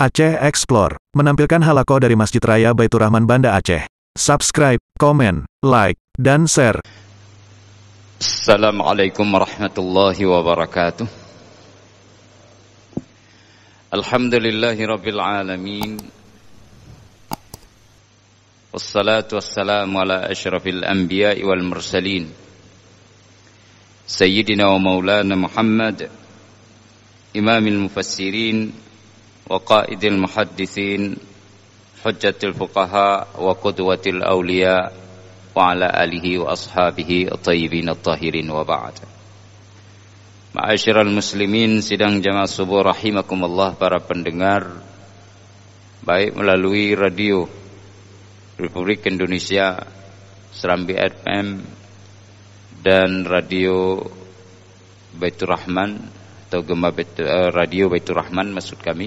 Aceh Explore, menampilkan halako dari Masjid Raya Baiturrahman Banda Aceh. Subscribe, komen, like, dan share. Assalamualaikum warahmatullahi wabarakatuh. Alhamdulillahi rabbil alamin. Wassalatu wassalamu ala asyrafil anbiya'i wal mursalin. Sayyidina wa maulana Muhammad, imamil mufassirin, وقائد المحدثين حجة الفقهاء وقدوة الأولياء وعلى آله وأصحابه الطيبين الطاهرين وبعد Ma'asyiral muslimin sidang jamaah subuh الله para pendengar baik melalui radio Republik Indonesia Serambi FM dan radio Baitur Rahman atau Gema Baitur, eh, Radio Baitur Rahman maksud kami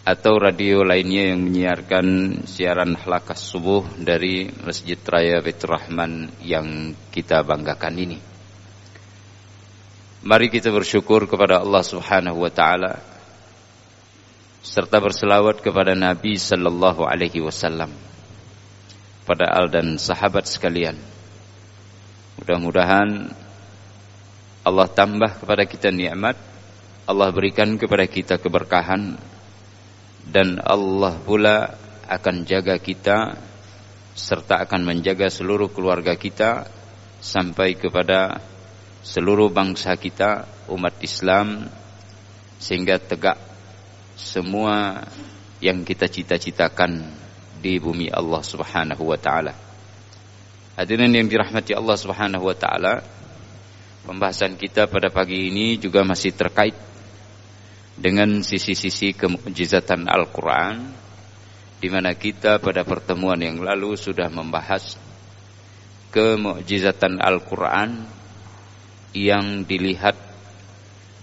atau radio lainnya yang menyiarkan siaran halakas subuh dari Masjid Raya Betul Rahman yang kita banggakan ini. Mari kita bersyukur kepada Allah Subhanahu Wa Taala serta berselawat kepada Nabi Sallallahu Alaihi Wasallam pada al dan sahabat sekalian. Mudah-mudahan Allah tambah kepada kita nikmat, Allah berikan kepada kita keberkahan, dan Allah pula akan jaga kita serta akan menjaga seluruh keluarga kita sampai kepada seluruh bangsa kita umat Islam sehingga tegak semua yang kita cita-citakan di bumi Allah Subhanahu wa taala. Hadirin yang dirahmati Allah Subhanahu wa taala, pembahasan kita pada pagi ini juga masih terkait dengan sisi-sisi kemujizatan Al-Quran di mana kita pada pertemuan yang lalu sudah membahas kemujizatan Al-Quran yang dilihat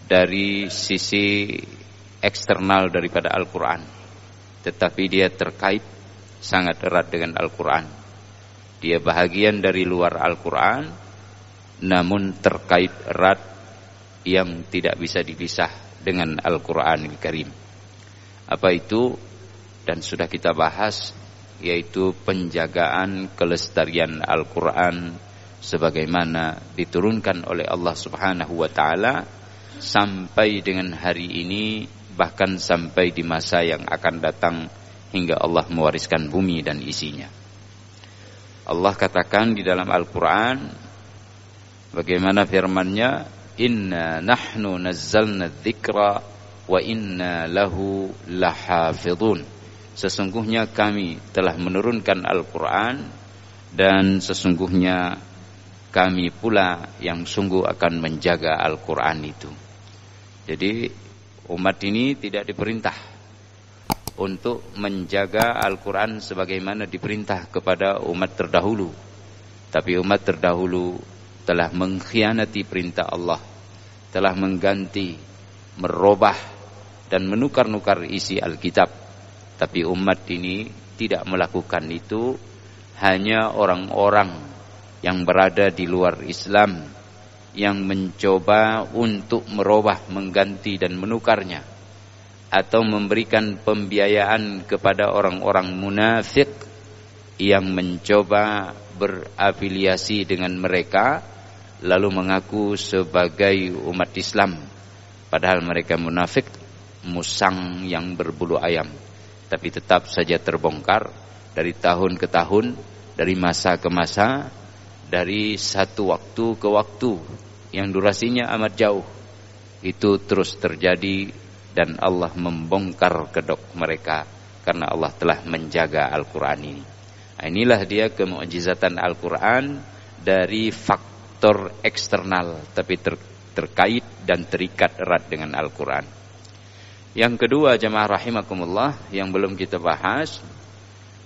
dari sisi eksternal daripada Al-Quran tetapi dia terkait sangat erat dengan Al-Quran dia bahagian dari luar Al-Quran namun terkait erat yang tidak bisa dipisah dengan al al Karim Apa itu? Dan sudah kita bahas Yaitu penjagaan kelestarian Al-Quran Sebagaimana diturunkan oleh Allah subhanahu wa ta'ala Sampai dengan hari ini Bahkan sampai di masa yang akan datang Hingga Allah mewariskan bumi dan isinya Allah katakan di dalam Al-Quran Bagaimana firmannya inna nahnu nazzalna dzikra wa inna lahu lahafidhun sesungguhnya kami telah menurunkan Al-Qur'an dan sesungguhnya kami pula yang sungguh akan menjaga Al-Qur'an itu jadi umat ini tidak diperintah untuk menjaga Al-Quran sebagaimana diperintah kepada umat terdahulu. Tapi umat terdahulu telah mengkhianati perintah Allah telah mengganti merubah dan menukar-nukar isi Alkitab tapi umat ini tidak melakukan itu hanya orang-orang yang berada di luar Islam yang mencoba untuk merubah, mengganti dan menukarnya atau memberikan pembiayaan kepada orang-orang munafik yang mencoba berafiliasi dengan mereka lalu mengaku sebagai umat Islam padahal mereka munafik musang yang berbulu ayam tapi tetap saja terbongkar dari tahun ke tahun dari masa ke masa dari satu waktu ke waktu yang durasinya amat jauh itu terus terjadi dan Allah membongkar kedok mereka karena Allah telah menjaga Al-Qur'an ini nah, inilah dia kemujizatan Al-Qur'an dari fakta faktor eksternal tapi ter, terkait dan terikat erat dengan Al-Qur'an. Yang kedua jemaah rahimakumullah yang belum kita bahas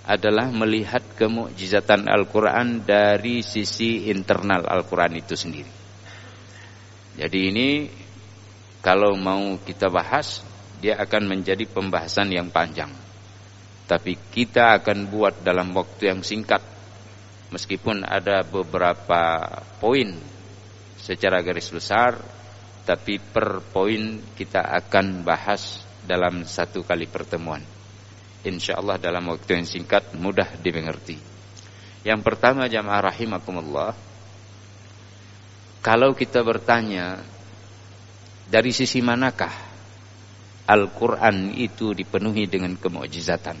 adalah melihat kemujizatan Al-Qur'an dari sisi internal Al-Qur'an itu sendiri. Jadi ini kalau mau kita bahas dia akan menjadi pembahasan yang panjang. Tapi kita akan buat dalam waktu yang singkat meskipun ada beberapa poin secara garis besar tapi per poin kita akan bahas dalam satu kali pertemuan insyaallah dalam waktu yang singkat mudah dimengerti yang pertama jamaah rahimakumullah kalau kita bertanya dari sisi manakah Al-Quran itu dipenuhi dengan kemujizatan.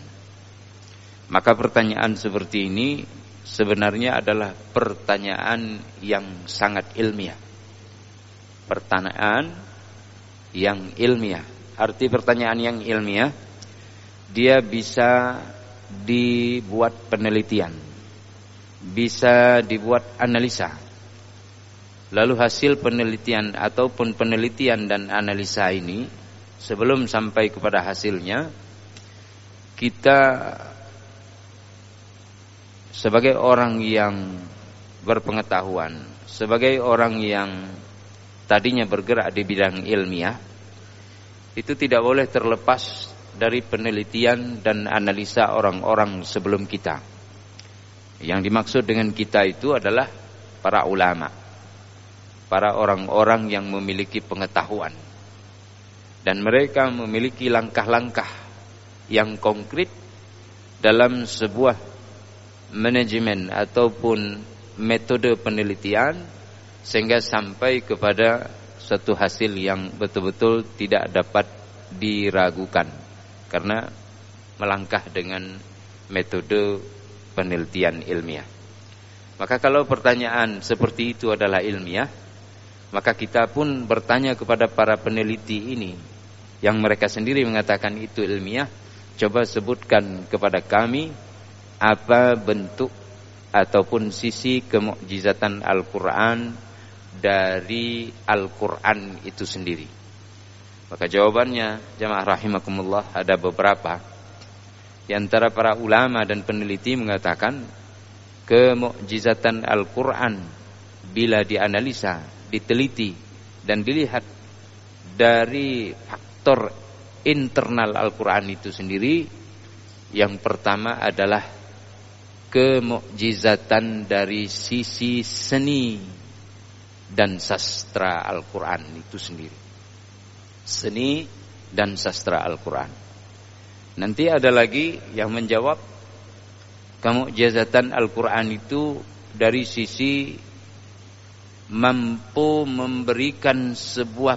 Maka pertanyaan seperti ini sebenarnya adalah pertanyaan yang sangat ilmiah. Pertanyaan yang ilmiah. Arti pertanyaan yang ilmiah, dia bisa dibuat penelitian, bisa dibuat analisa. Lalu hasil penelitian ataupun penelitian dan analisa ini sebelum sampai kepada hasilnya kita sebagai orang yang berpengetahuan, sebagai orang yang tadinya bergerak di bidang ilmiah, itu tidak boleh terlepas dari penelitian dan analisa orang-orang sebelum kita. Yang dimaksud dengan kita itu adalah para ulama, para orang-orang yang memiliki pengetahuan. Dan mereka memiliki langkah-langkah yang konkret dalam sebuah manajemen ataupun metode penelitian sehingga sampai kepada suatu hasil yang betul-betul tidak dapat diragukan karena melangkah dengan metode penelitian ilmiah. Maka kalau pertanyaan seperti itu adalah ilmiah, maka kita pun bertanya kepada para peneliti ini yang mereka sendiri mengatakan itu ilmiah, coba sebutkan kepada kami apa bentuk ataupun sisi kemukjizatan Al-Quran dari Al-Quran itu sendiri? Maka jawabannya, jamaah rahimakumullah, ada beberapa. Di antara para ulama dan peneliti mengatakan, kemukjizatan Al-Quran bila dianalisa, diteliti, dan dilihat dari faktor internal Al-Quran itu sendiri, yang pertama adalah kemukjizatan dari sisi seni dan sastra Al-Quran itu sendiri. Seni dan sastra Al-Quran. Nanti ada lagi yang menjawab kemukjizatan Al-Quran itu dari sisi mampu memberikan sebuah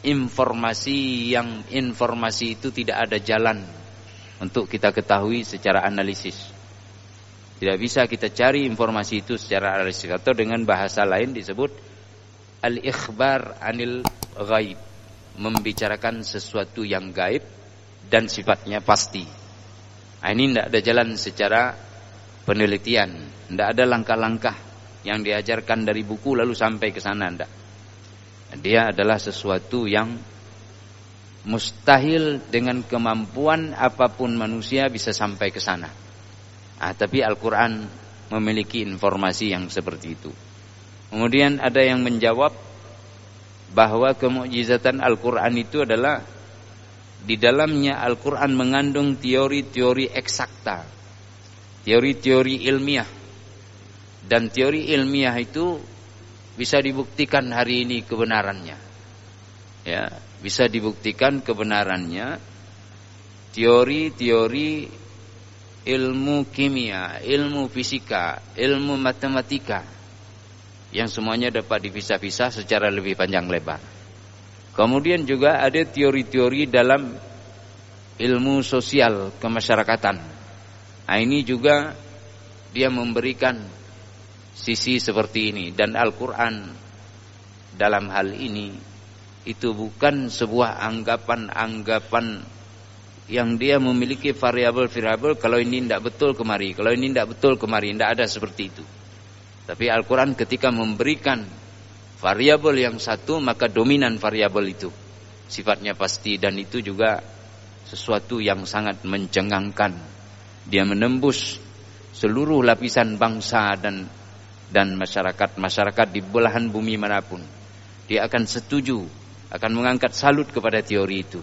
informasi yang informasi itu tidak ada jalan untuk kita ketahui secara analisis. Tidak bisa kita cari informasi itu secara analisis atau dengan bahasa lain disebut al-ikhbar anil ghaib, membicarakan sesuatu yang gaib dan sifatnya pasti. Nah, ini tidak ada jalan secara penelitian, tidak ada langkah-langkah yang diajarkan dari buku lalu sampai ke sana tidak. Dia adalah sesuatu yang mustahil dengan kemampuan apapun manusia bisa sampai ke sana. Ah, tapi Al-Quran memiliki informasi yang seperti itu. Kemudian ada yang menjawab bahwa kemujizatan Al-Quran itu adalah di dalamnya Al-Quran mengandung teori-teori eksakta, teori-teori ilmiah. Dan teori ilmiah itu bisa dibuktikan hari ini kebenarannya. Ya, bisa dibuktikan kebenarannya teori-teori ilmu kimia, ilmu fisika, ilmu matematika yang semuanya dapat dipisah-pisah secara lebih panjang lebar. Kemudian juga ada teori-teori dalam ilmu sosial kemasyarakatan. Nah, ini juga dia memberikan sisi seperti ini dan Al-Qur'an dalam hal ini itu bukan sebuah anggapan-anggapan yang dia memiliki variabel-variabel kalau ini tidak betul kemari, kalau ini tidak betul kemari, tidak ada seperti itu. Tapi Al-Quran ketika memberikan variabel yang satu maka dominan variabel itu sifatnya pasti dan itu juga sesuatu yang sangat mencengangkan. Dia menembus seluruh lapisan bangsa dan dan masyarakat masyarakat di belahan bumi manapun. Dia akan setuju, akan mengangkat salut kepada teori itu.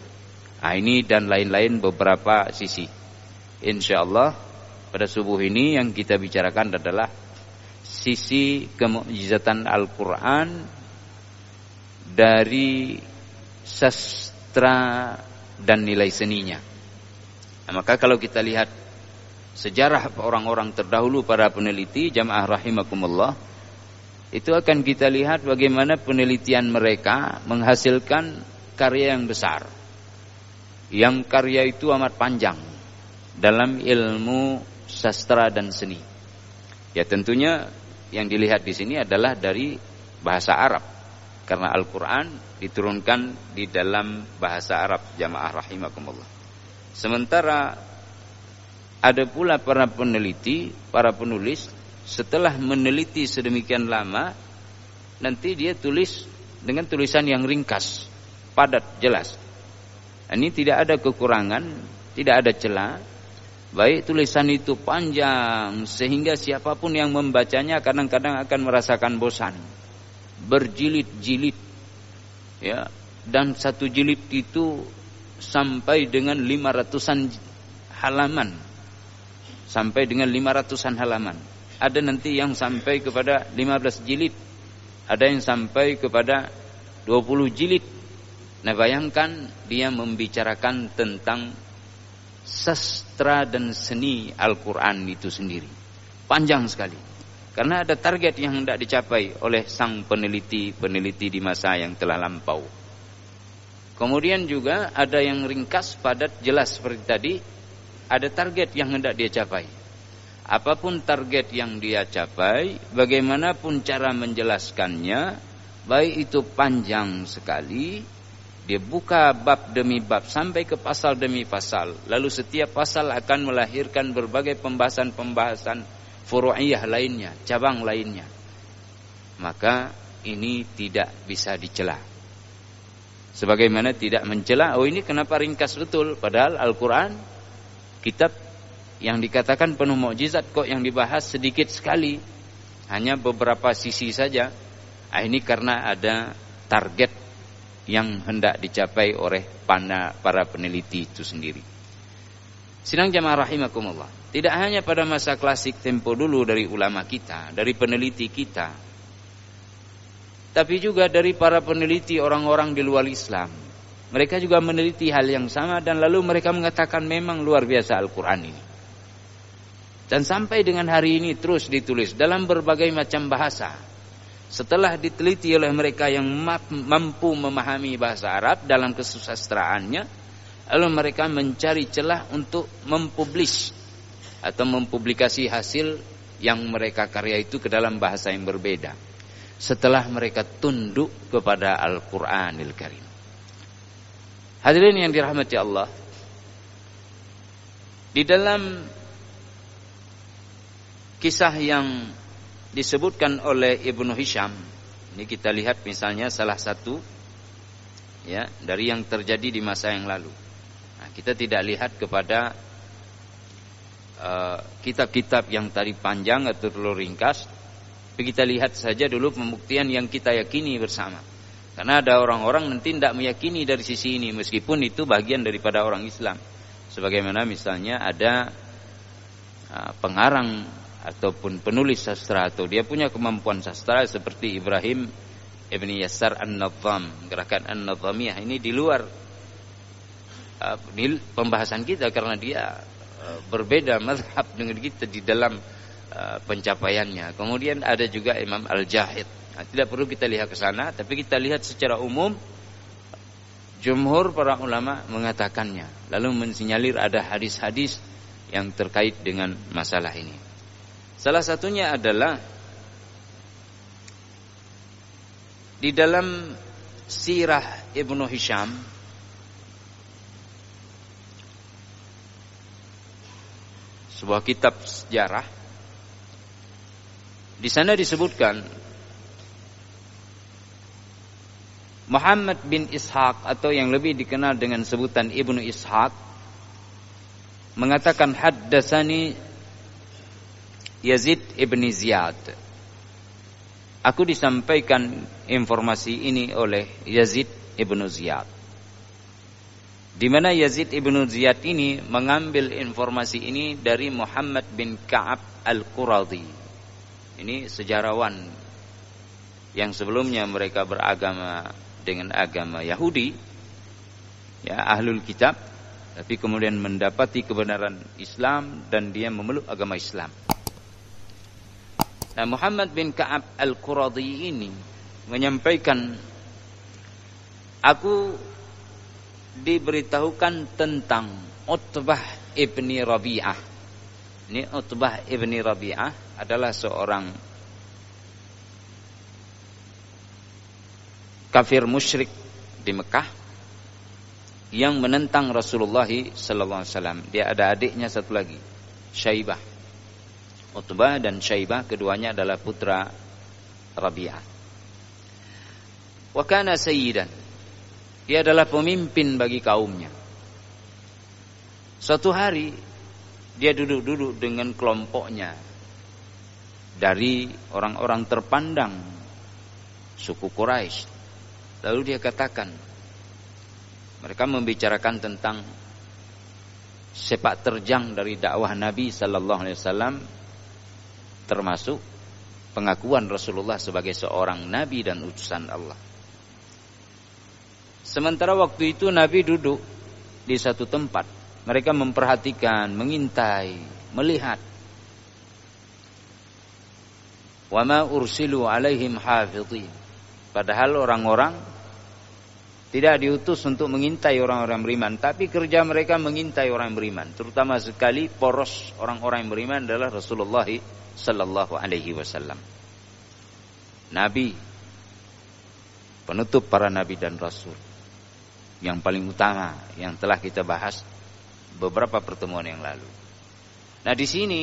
Nah, ini dan lain-lain beberapa sisi. Insya Allah pada subuh ini yang kita bicarakan adalah sisi kemujizatan Al-Quran dari sastra dan nilai seninya. Nah, maka kalau kita lihat sejarah orang-orang terdahulu para peneliti jamaah rahimakumullah itu akan kita lihat bagaimana penelitian mereka menghasilkan karya yang besar yang karya itu amat panjang dalam ilmu sastra dan seni. Ya tentunya yang dilihat di sini adalah dari bahasa Arab karena Al-Qur'an diturunkan di dalam bahasa Arab jamaah rahimakumullah. Sementara ada pula para peneliti, para penulis setelah meneliti sedemikian lama nanti dia tulis dengan tulisan yang ringkas, padat, jelas. Ini tidak ada kekurangan, tidak ada celah. Baik tulisan itu panjang sehingga siapapun yang membacanya kadang-kadang akan merasakan bosan. Berjilid-jilid. Ya, dan satu jilid itu sampai dengan 500-an halaman. Sampai dengan 500-an halaman. Ada nanti yang sampai kepada 15 jilid. Ada yang sampai kepada 20 jilid Nah bayangkan dia membicarakan tentang sastra dan seni Al-Quran itu sendiri. Panjang sekali. Karena ada target yang hendak dicapai oleh sang peneliti-peneliti di masa yang telah lampau. Kemudian juga ada yang ringkas, padat, jelas seperti tadi. Ada target yang hendak dia capai. Apapun target yang dia capai, bagaimanapun cara menjelaskannya, baik itu panjang sekali dia buka bab demi bab sampai ke pasal demi pasal. Lalu setiap pasal akan melahirkan berbagai pembahasan-pembahasan furu'iyah lainnya, cabang lainnya. Maka ini tidak bisa dicela. Sebagaimana tidak mencela, oh ini kenapa ringkas betul padahal Al-Qur'an kitab yang dikatakan penuh mukjizat kok yang dibahas sedikit sekali. Hanya beberapa sisi saja. Ah ini karena ada target yang hendak dicapai oleh para, para peneliti itu sendiri. Sidang jamaah rahimakumullah. Tidak hanya pada masa klasik tempo dulu dari ulama kita, dari peneliti kita, tapi juga dari para peneliti orang-orang di luar Islam. Mereka juga meneliti hal yang sama dan lalu mereka mengatakan memang luar biasa Al-Quran ini. Dan sampai dengan hari ini terus ditulis dalam berbagai macam bahasa setelah diteliti oleh mereka yang mampu memahami bahasa Arab dalam kesusastraannya, lalu mereka mencari celah untuk mempublish atau mempublikasi hasil yang mereka karya itu ke dalam bahasa yang berbeda. Setelah mereka tunduk kepada Al-Quranil Karim. Hadirin yang dirahmati Allah, di dalam kisah yang disebutkan oleh Ibnu Hisham. Ini kita lihat misalnya salah satu ya dari yang terjadi di masa yang lalu. Nah, kita tidak lihat kepada eh, kitab-kitab uh, yang tadi panjang atau terlalu ringkas. Tapi kita lihat saja dulu pembuktian yang kita yakini bersama. Karena ada orang-orang nanti tidak meyakini dari sisi ini meskipun itu bagian daripada orang Islam. Sebagaimana misalnya ada uh, pengarang ataupun penulis sastra atau dia punya kemampuan sastra seperti Ibrahim Ibn Yasar An-Nazam gerakan An-Nazamiyah ini di luar uh, pembahasan kita karena dia uh, berbeda mazhab dengan kita di dalam uh, pencapaiannya kemudian ada juga Imam Al-Jahid nah, tidak perlu kita lihat ke sana tapi kita lihat secara umum jumhur para ulama mengatakannya lalu mensinyalir ada hadis-hadis yang terkait dengan masalah ini Salah satunya adalah di dalam sirah Ibnu Hisham sebuah kitab sejarah di sana disebutkan Muhammad bin Ishaq atau yang lebih dikenal dengan sebutan Ibnu Ishaq mengatakan dasani. Yazid ibni Ziyad. Aku disampaikan informasi ini oleh Yazid ibnu Ziyad. Di mana Yazid ibnu Ziyad ini mengambil informasi ini dari Muhammad bin Kaab al-Quradi. Ini sejarawan yang sebelumnya mereka beragama dengan agama Yahudi, ya ahlul kitab, tapi kemudian mendapati kebenaran Islam dan dia memeluk agama Islam. Nah Muhammad bin Ka'ab Al-Quradi ini menyampaikan aku diberitahukan tentang Utbah ibni Rabi'ah. Ini Utbah ibni Rabi'ah adalah seorang kafir musyrik di Mekah yang menentang Rasulullah sallallahu alaihi wasallam. Dia ada adiknya satu lagi, Syaibah. Utbah dan Syaibah keduanya adalah putra Rabi'ah. Wa kana sayyidan. Dia adalah pemimpin bagi kaumnya. Suatu hari dia duduk-duduk dengan kelompoknya dari orang-orang terpandang suku Quraisy. Lalu dia katakan, mereka membicarakan tentang sepak terjang dari dakwah Nabi Sallallahu Alaihi Wasallam termasuk pengakuan Rasulullah sebagai seorang nabi dan utusan Allah. Sementara waktu itu Nabi duduk di satu tempat. Mereka memperhatikan, mengintai, melihat. ma ursilu alaihim hafidhin. Padahal orang-orang tidak diutus untuk mengintai orang-orang beriman, tapi kerja mereka mengintai orang beriman, terutama sekali poros orang-orang yang beriman adalah Rasulullah sallallahu alaihi wasallam. Nabi penutup para nabi dan rasul. Yang paling utama yang telah kita bahas beberapa pertemuan yang lalu. Nah, di sini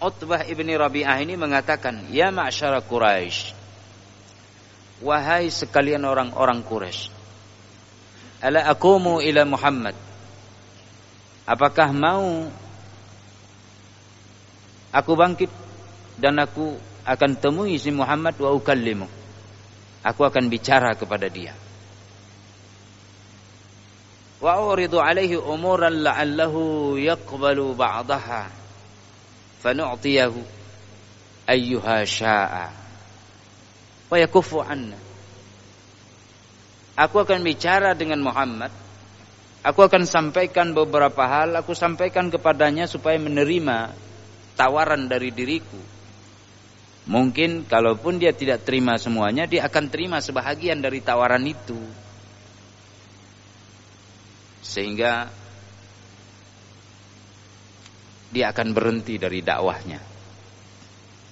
Utbah ibni Rabi'ah ini mengatakan, "Ya ma'syara Quraisy, Wahai sekalian orang-orang Quraisy. Ala akumu ila Muhammad. Apakah mau aku bangkit dan aku akan temui si Muhammad wa ukallimu. Aku akan bicara kepada dia. Wa uridu alaihi umuran la'allahu yaqbalu ba'daha fanu'tiyahu ayyuha syaa wa anna. Aku akan bicara dengan Muhammad. Aku akan sampaikan beberapa hal, aku sampaikan kepadanya supaya menerima tawaran dari diriku. Mungkin kalaupun dia tidak terima semuanya, dia akan terima sebahagian dari tawaran itu. Sehingga dia akan berhenti dari dakwahnya.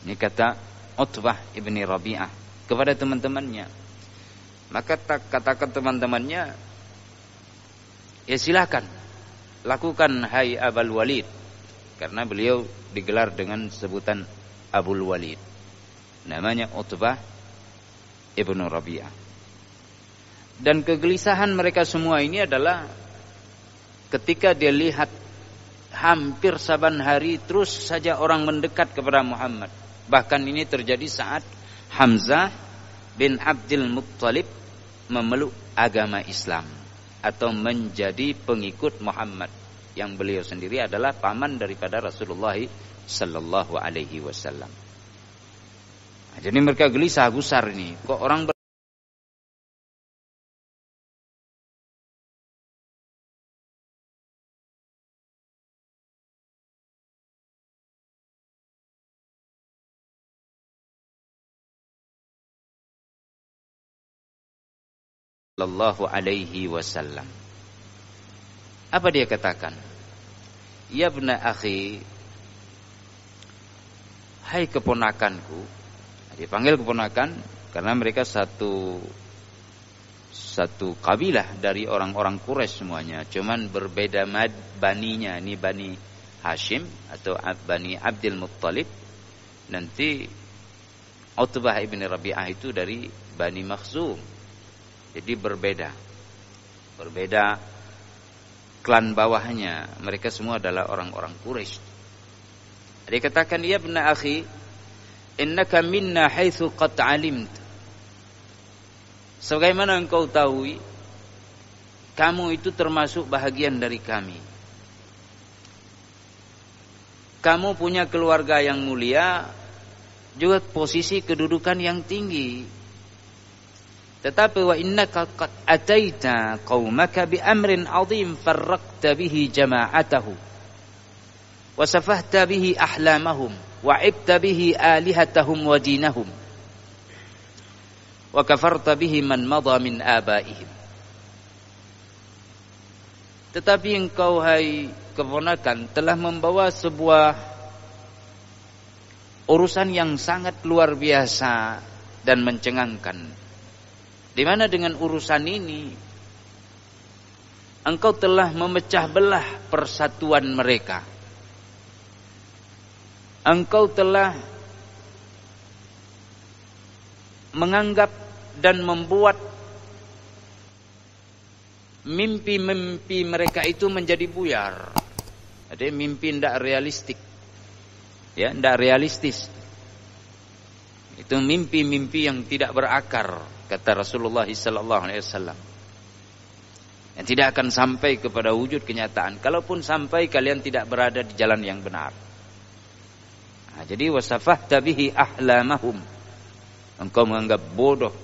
Ini kata Utbah ibni Rabi'ah kepada teman-temannya. Maka tak katakan teman-temannya, ya silahkan lakukan Hai Abul Walid, karena beliau digelar dengan sebutan Abul Walid. Namanya Utbah ibnu Rabi'ah. Dan kegelisahan mereka semua ini adalah ketika dia lihat hampir saban hari terus saja orang mendekat kepada Muhammad. Bahkan ini terjadi saat Hamzah bin Abdul Muttalib memeluk agama Islam atau menjadi pengikut Muhammad yang beliau sendiri adalah paman daripada Rasulullah sallallahu alaihi wasallam. jadi mereka gelisah gusar ini, kok orang Sallallahu alaihi wasallam Apa dia katakan Ya bna akhi Hai keponakanku Dipanggil keponakan Karena mereka satu Satu kabilah Dari orang-orang Quraisy semuanya Cuman berbeda mad baninya Ini bani Hashim Atau bani Abdul Muttalib Nanti Utbah ibn Rabi'ah itu dari Bani Makhzum jadi berbeda. Berbeda klan bawahnya. Mereka semua adalah orang-orang Quraisy. Dikatakan ya ibn akhi, innaka minna haitsu qad alimt. Sebagaimana engkau tahu, kamu itu termasuk bahagian dari kami. Kamu punya keluarga yang mulia, juga posisi kedudukan yang tinggi. Tetapi wa innaka qad ataita qaumaka bi amrin farraqta bihi jama'atahu wa safahta bihi ahlamahum wa ibta bihi alihatahum wa dinahum wa kafarta bihi man madha min abaihim Tetapi engkau hai keponakan telah membawa sebuah urusan yang sangat luar biasa dan mencengangkan di mana dengan urusan ini engkau telah memecah belah persatuan mereka. Engkau telah menganggap dan membuat mimpi-mimpi mereka itu menjadi buyar. Jadi mimpi tidak realistik. Ya, tidak realistis. Itu mimpi-mimpi yang tidak berakar kata Rasulullah sallallahu alaihi wasallam. Yang tidak akan sampai kepada wujud kenyataan kalaupun sampai kalian tidak berada di jalan yang benar. Nah, jadi wasafah tabihi ahlamahum. Engkau menganggap bodoh,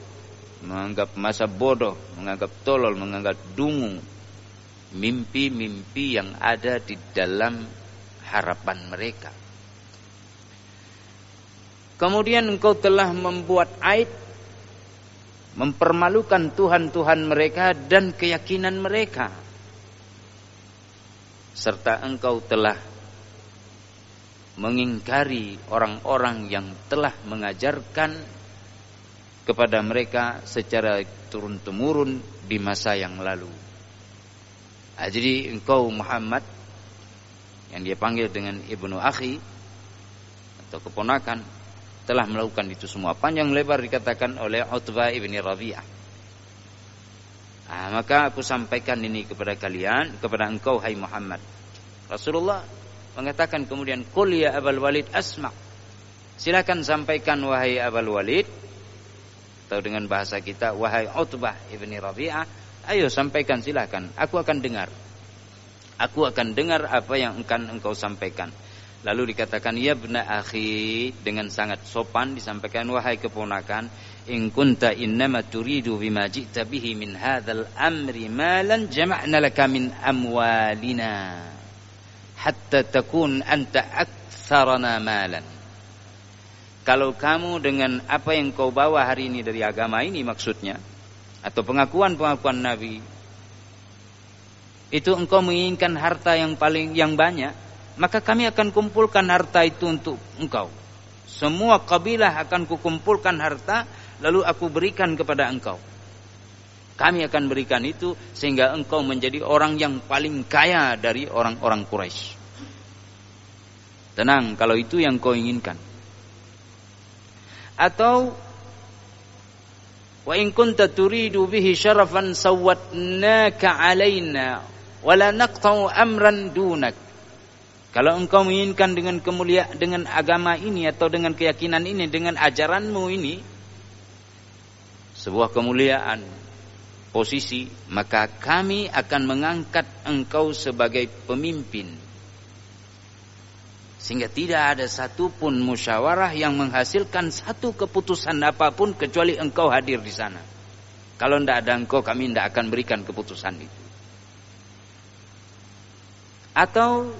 menganggap masa bodoh, menganggap tolol, menganggap dungu mimpi-mimpi yang ada di dalam harapan mereka. Kemudian engkau telah membuat aib mempermalukan Tuhan-Tuhan mereka dan keyakinan mereka serta engkau telah mengingkari orang-orang yang telah mengajarkan kepada mereka secara turun-temurun di masa yang lalu. Nah, jadi engkau Muhammad yang dia panggil dengan Ibnu Akhi atau keponakan telah melakukan itu semua panjang lebar dikatakan oleh Utbah ibni Rabi'ah nah, maka aku sampaikan ini kepada kalian kepada engkau hai Muhammad Rasulullah mengatakan kemudian qul ya Abul Walid asma silakan sampaikan wahai Abul Walid atau dengan bahasa kita wahai Utbah ibni Rabi'ah ayo sampaikan silakan aku akan dengar aku akan dengar apa yang engkau sampaikan Lalu dikatakan ya bna akhi dengan sangat sopan disampaikan wahai keponakan in kunta innama turidu bima ji'ta bihi min hadzal amri malan jama'na laka min amwalina hatta takun anta aktsarana malan Kalau kamu dengan apa yang kau bawa hari ini dari agama ini maksudnya atau pengakuan-pengakuan Nabi itu engkau menginginkan harta yang paling yang banyak maka kami akan kumpulkan harta itu untuk engkau. Semua kabilah akan kukumpulkan harta lalu aku berikan kepada engkau. Kami akan berikan itu sehingga engkau menjadi orang yang paling kaya dari orang-orang Quraisy. Tenang kalau itu yang kau inginkan. Atau wa in kunta turidu bihi syarafan sawwatnaka alaina wala naqta'u amran dunak kalau engkau menginginkan dengan kemuliaan dengan agama ini atau dengan keyakinan ini, dengan ajaranmu ini sebuah kemuliaan, posisi, maka kami akan mengangkat engkau sebagai pemimpin. Sehingga tidak ada satupun musyawarah yang menghasilkan satu keputusan apapun kecuali engkau hadir di sana. Kalau tidak ada engkau kami tidak akan berikan keputusan itu. Atau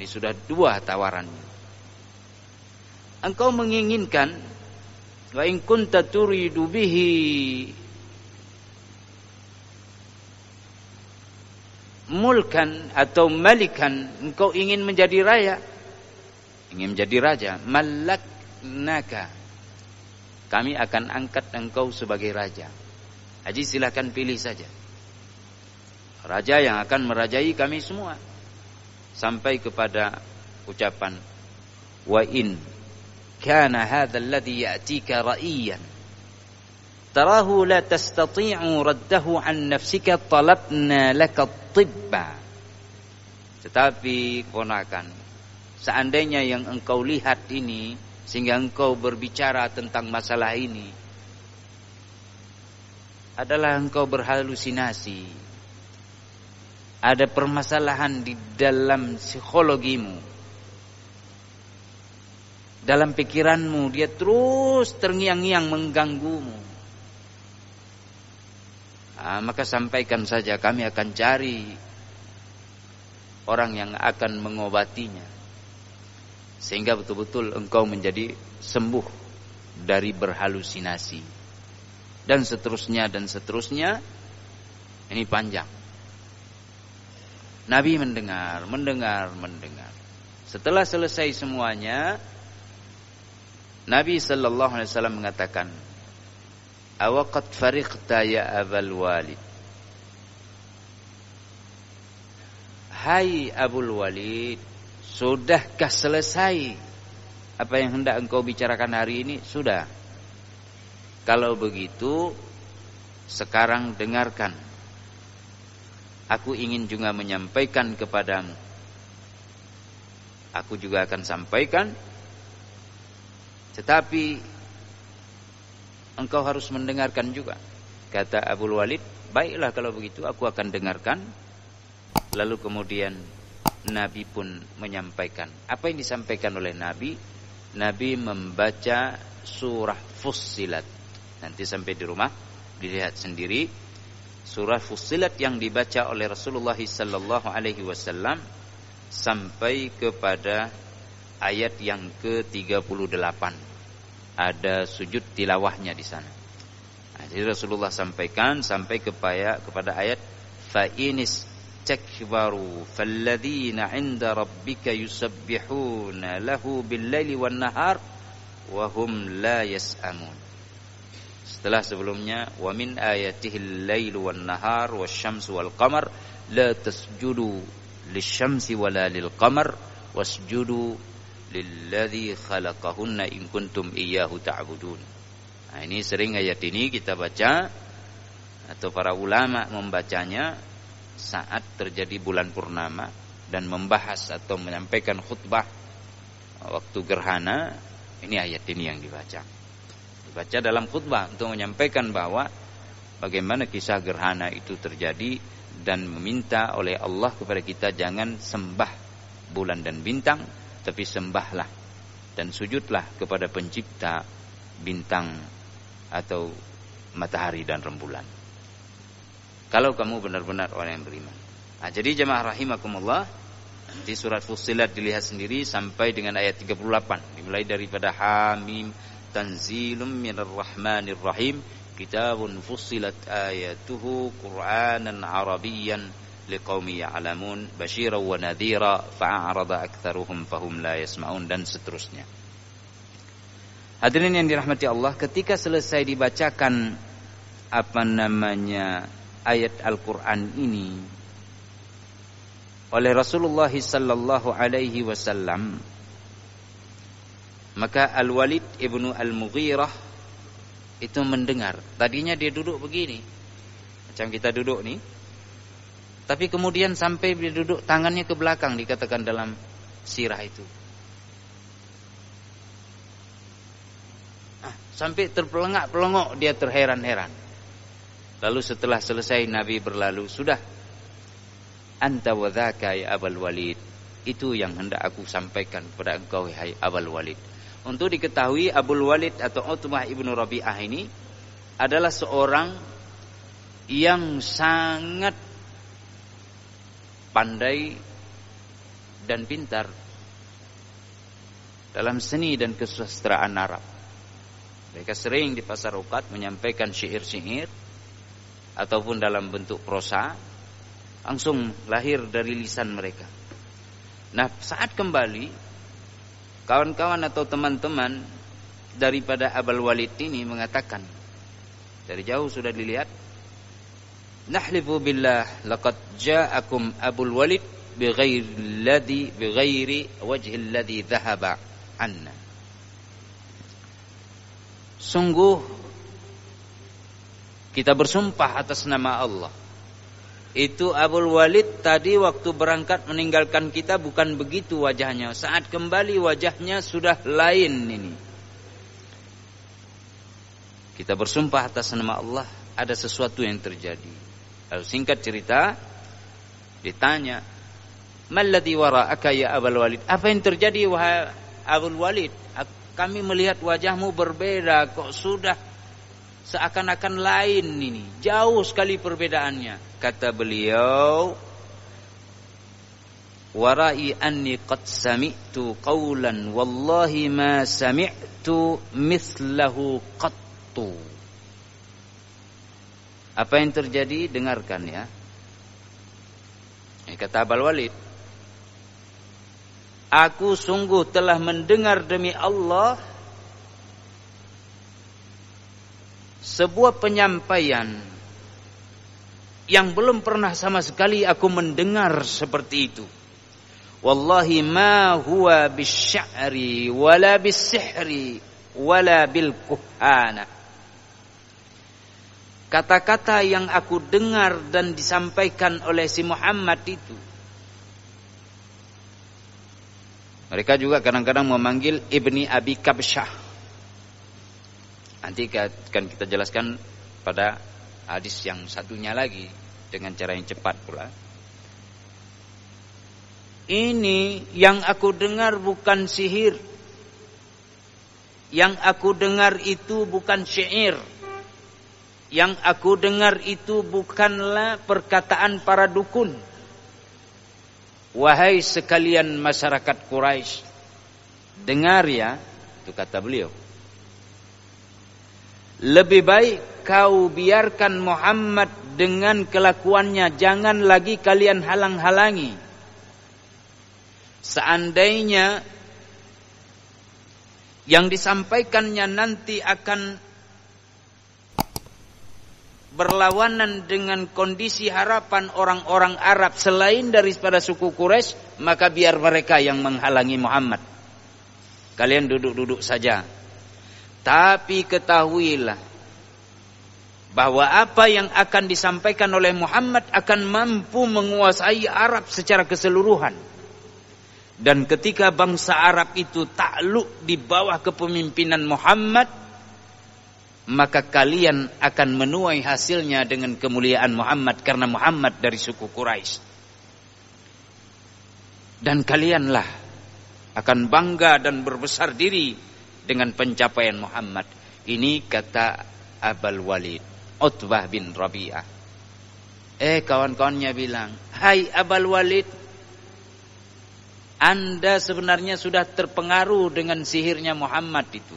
ini sudah dua tawarannya. Engkau menginginkan wa in kunta turidu bihi mulkan atau malikan engkau ingin menjadi raya ingin menjadi raja malaknaka kami akan angkat engkau sebagai raja Haji silahkan pilih saja raja yang akan merajai kami semua sampai kepada ucapan wa in kana hadzal ladzi ya'tika ra'iyan tarahu la tastati'u raddahu an nafsika talabna laka tibba tetapi ponakan seandainya yang engkau lihat ini sehingga engkau berbicara tentang masalah ini adalah engkau berhalusinasi ada permasalahan di dalam psikologimu. Dalam pikiranmu dia terus terngiang-ngiang mengganggumu. Nah, maka sampaikan saja kami akan cari orang yang akan mengobatinya. Sehingga betul-betul engkau menjadi sembuh dari berhalusinasi. Dan seterusnya dan seterusnya ini panjang. Nabi mendengar, mendengar, mendengar. Setelah selesai semuanya, Nabi sallallahu alaihi wasallam mengatakan, "Awaqad fariqta ya Abul Walid?" Hai Abul Walid, sudahkah selesai apa yang hendak engkau bicarakan hari ini? Sudah. Kalau begitu, sekarang dengarkan Aku ingin juga menyampaikan kepadamu. Aku juga akan sampaikan. Tetapi engkau harus mendengarkan juga. Kata Abu Walid, baiklah kalau begitu aku akan dengarkan. Lalu kemudian Nabi pun menyampaikan. Apa yang disampaikan oleh Nabi? Nabi membaca surah Fussilat. Nanti sampai di rumah dilihat sendiri surah Fusilat yang dibaca oleh Rasulullah sallallahu alaihi wasallam sampai kepada ayat yang ke-38. Ada sujud tilawahnya di sana. Nah, jadi Rasulullah sampaikan sampai kepada kepada ayat fa inis takbaru falladzina 'inda rabbika yusabbihuna lahu bil-laili wan-nahar wa hum la yas'amun. Setelah sebelumnya wa min ayatihi al wan-nahar wasy wal-qamar la tasjudu lisy wala lil-qamar wasjudu lilladzi khalaqahunna in kuntum iyyahu ta'budun. Nah, ini sering ayat ini kita baca atau para ulama membacanya saat terjadi bulan purnama dan membahas atau menyampaikan khutbah waktu gerhana ini ayat ini yang dibaca baca dalam khutbah untuk menyampaikan bahwa bagaimana kisah gerhana itu terjadi dan meminta oleh Allah kepada kita jangan sembah bulan dan bintang tapi sembahlah dan sujudlah kepada pencipta bintang atau matahari dan rembulan. Kalau kamu benar-benar orang yang beriman. Nah, jadi jemaah rahimakumullah Nanti surat Fussilat dilihat sendiri sampai dengan ayat 38 Dimulai daripada Hamim tanzilum minar rahmanir rahim kitabun fussilat ayatuhu qur'anan arabiyyan liqaumi ya'lamun basyiran wa nadhira fa'arada aktsaruhum fahum la yasma'un dan seterusnya Hadirin yang dirahmati Allah ketika selesai dibacakan apa namanya ayat Al-Qur'an ini oleh Rasulullah sallallahu alaihi wasallam maka Al-Walid ibnu Al-Mughirah itu mendengar. Tadinya dia duduk begini. Macam kita duduk nih. Tapi kemudian sampai dia duduk tangannya ke belakang dikatakan dalam sirah itu. Ah, sampai terpelengak-pelengok dia terheran-heran. Lalu setelah selesai Nabi berlalu, sudah. Anta wadhaka ya Abul Walid. Itu yang hendak aku sampaikan kepada engkau hai Abul Walid. Untuk diketahui Abdul Walid atau Utbah ibnu Rabi'ah ini adalah seorang yang sangat pandai dan pintar dalam seni dan kesusastraan Arab. Mereka sering di pasar ukat menyampaikan syair-syair ataupun dalam bentuk prosa langsung lahir dari lisan mereka. Nah, saat kembali kawan-kawan atau teman-teman daripada Abul Walid ini mengatakan dari jauh sudah dilihat nahlifu billah laqad ja'akum Abul Walid bighairi ladhi bighairi wajhi alladhi dhahaba anna Sungguh kita bersumpah atas nama Allah itu Abul Walid tadi waktu berangkat meninggalkan kita bukan begitu wajahnya. Saat kembali wajahnya sudah lain ini. Kita bersumpah atas nama Allah ada sesuatu yang terjadi. Lalu singkat cerita ditanya, "Malladhi wara'aka ya Abul Walid?" Apa yang terjadi wahai Abul Walid? Kami melihat wajahmu berbeda kok sudah seakan-akan lain ini. Jauh sekali perbedaannya. Kata beliau, warai anni qad sami'tu qawlan wallahi ma sami'tu mislahu qattu apa yang terjadi dengarkan ya eh, kata Abul Walid aku sungguh telah mendengar demi Allah sebuah penyampaian yang belum pernah sama sekali aku mendengar seperti itu. Wallahi ma huwa bisy'ri wala bisihri wala bil kuhana. Kata-kata yang aku dengar dan disampaikan oleh si Muhammad itu. Mereka juga kadang-kadang memanggil Ibni Abi Kabsyah. Nanti akan kita jelaskan pada hadis yang satunya lagi dengan cara yang cepat pula. Ini yang aku dengar bukan sihir. Yang aku dengar itu bukan syair. Yang aku dengar itu bukanlah perkataan para dukun. Wahai sekalian masyarakat Quraisy, dengar ya, itu kata beliau. Lebih baik kau biarkan Muhammad dengan kelakuannya jangan lagi kalian halang-halangi seandainya yang disampaikannya nanti akan berlawanan dengan kondisi harapan orang-orang Arab selain daripada suku Quraisy maka biar mereka yang menghalangi Muhammad kalian duduk-duduk saja tapi ketahuilah bahwa apa yang akan disampaikan oleh Muhammad akan mampu menguasai Arab secara keseluruhan. Dan ketika bangsa Arab itu takluk di bawah kepemimpinan Muhammad, maka kalian akan menuai hasilnya dengan kemuliaan Muhammad karena Muhammad dari suku Quraisy. Dan kalianlah akan bangga dan berbesar diri dengan pencapaian Muhammad. Ini kata Abul Walid, Utbah bin Rabi'ah. Eh kawan-kawannya bilang, "Hai Abul Walid, Anda sebenarnya sudah terpengaruh dengan sihirnya Muhammad itu.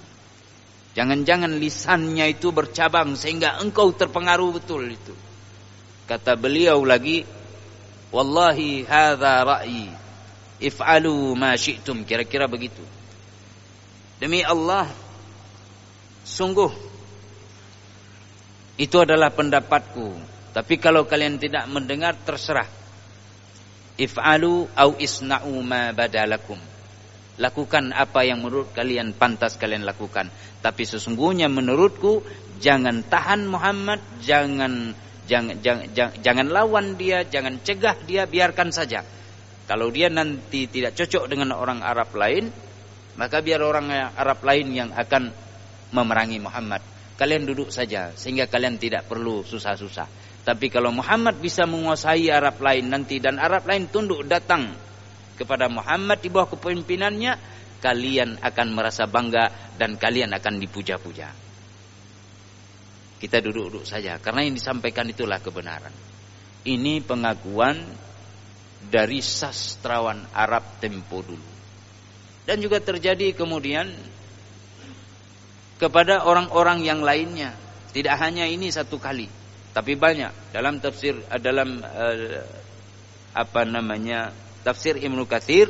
Jangan-jangan lisannya itu bercabang sehingga engkau terpengaruh betul itu." Kata beliau lagi, "Wallahi hadza ra'yi. If'alu ma syi'tum." Kira-kira begitu. Demi Allah, sungguh itu adalah pendapatku. Tapi kalau kalian tidak mendengar terserah. If'alu au isna'u ma badalakum. Lakukan apa yang menurut kalian pantas kalian lakukan. Tapi sesungguhnya menurutku jangan tahan Muhammad, jangan jangan jangan, jangan, jangan lawan dia, jangan cegah dia, biarkan saja. Kalau dia nanti tidak cocok dengan orang Arab lain, maka biar orang Arab lain yang akan memerangi Muhammad. Kalian duduk saja sehingga kalian tidak perlu susah-susah. Tapi kalau Muhammad bisa menguasai Arab lain nanti dan Arab lain tunduk datang kepada Muhammad di bawah kepemimpinannya, kalian akan merasa bangga dan kalian akan dipuja-puja. Kita duduk-duduk saja karena yang disampaikan itulah kebenaran. Ini pengakuan dari sastrawan Arab tempo dulu dan juga terjadi kemudian kepada orang-orang yang lainnya. Tidak hanya ini satu kali, tapi banyak dalam tafsir eh, dalam eh, apa namanya? tafsir Ibnu Katsir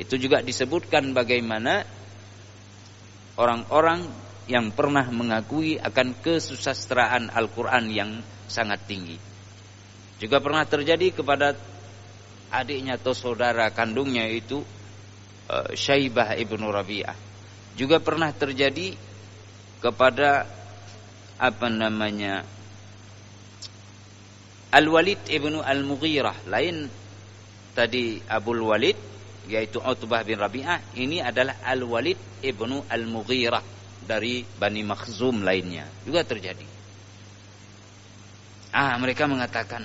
itu juga disebutkan bagaimana orang-orang yang pernah mengakui akan kesusastraan Al-Qur'an yang sangat tinggi. Juga pernah terjadi kepada adiknya atau saudara kandungnya itu Eh, Syaibah ibnu Rabi'ah juga pernah terjadi kepada apa namanya Al Walid ibnu Al Mughirah lain tadi Abul Walid yaitu Utbah bin Rabi'ah ini adalah Al Walid ibnu Al Mughirah dari Bani Makhzum lainnya juga terjadi ah mereka mengatakan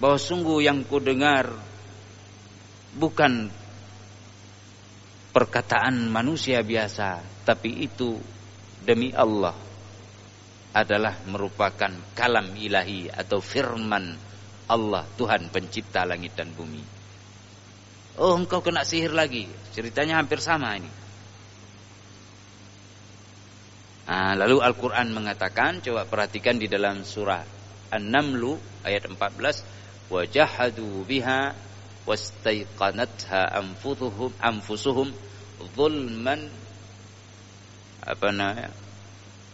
bahwa sungguh yang ku dengar bukan perkataan manusia biasa, tapi itu demi Allah adalah merupakan kalam ilahi atau firman Allah Tuhan pencipta langit dan bumi. Oh engkau kena sihir lagi. Ceritanya hampir sama ini. Nah, lalu Al-Quran mengatakan, coba perhatikan di dalam surah An-Namlu ayat 14. Wajahadu biha wastaiqanatha anfusuhum anfusuhum zulman apa namanya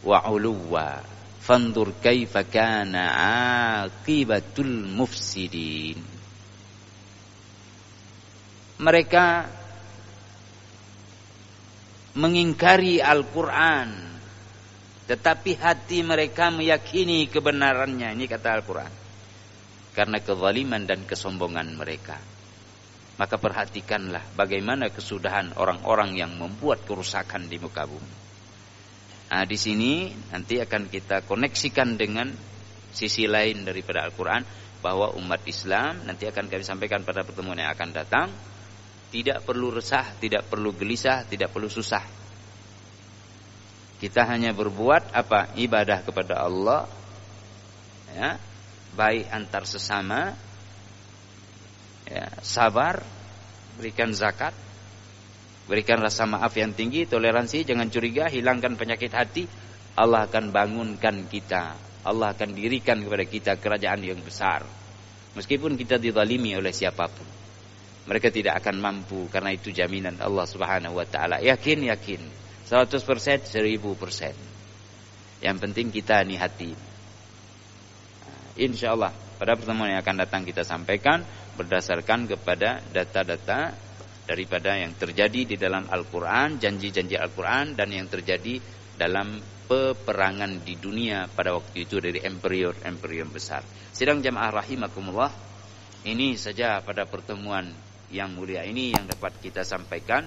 wa uluwa fandur kaifa kana aqibatul mufsidin mereka mengingkari Al-Qur'an tetapi hati mereka meyakini kebenarannya ini kata Al-Qur'an karena kezaliman dan kesombongan mereka maka perhatikanlah bagaimana kesudahan orang-orang yang membuat kerusakan di muka bumi. Nah, di sini nanti akan kita koneksikan dengan sisi lain daripada Al-Quran bahwa umat Islam nanti akan kami sampaikan pada pertemuan yang akan datang tidak perlu resah, tidak perlu gelisah, tidak perlu susah. Kita hanya berbuat apa? Ibadah kepada Allah. Ya, baik antar sesama ya, sabar, berikan zakat, berikan rasa maaf yang tinggi, toleransi, jangan curiga, hilangkan penyakit hati, Allah akan bangunkan kita. Allah akan dirikan kepada kita kerajaan yang besar. Meskipun kita didalimi oleh siapapun. Mereka tidak akan mampu karena itu jaminan Allah Subhanahu wa taala. Yakin, yakin. 100%, 1000%. Yang penting kita ni hati. Nah, Insyaallah pada pertemuan yang akan datang kita sampaikan berdasarkan kepada data-data daripada yang terjadi di dalam Al-Quran, janji-janji Al-Quran dan yang terjadi dalam peperangan di dunia pada waktu itu dari emperior-emperior besar. Sidang jamaah rahimakumullah, ini saja pada pertemuan yang mulia ini yang dapat kita sampaikan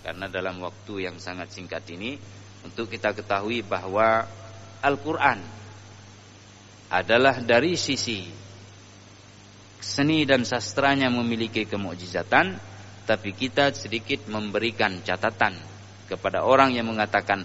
karena dalam waktu yang sangat singkat ini untuk kita ketahui bahwa Al-Quran adalah dari sisi seni dan sastranya memiliki kemukjizatan, tapi kita sedikit memberikan catatan kepada orang yang mengatakan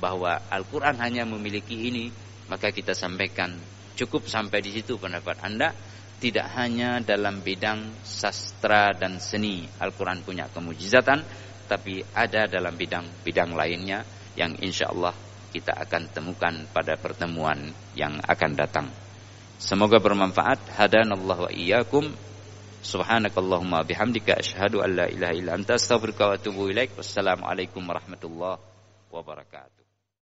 bahwa Al-Quran hanya memiliki ini, maka kita sampaikan cukup sampai di situ pendapat Anda. Tidak hanya dalam bidang sastra dan seni Al-Quran punya kemujizatan, tapi ada dalam bidang-bidang lainnya yang insya Allah kita akan temukan pada pertemuan yang akan datang. Semoga bermanfaat. Hadanallahu wa iyyakum. Subhanakallahumma bihamdika asyhadu an la ilaha illa anta astaghfiruka wa atubu ilaik. Wassalamualaikum warahmatullahi wabarakatuh.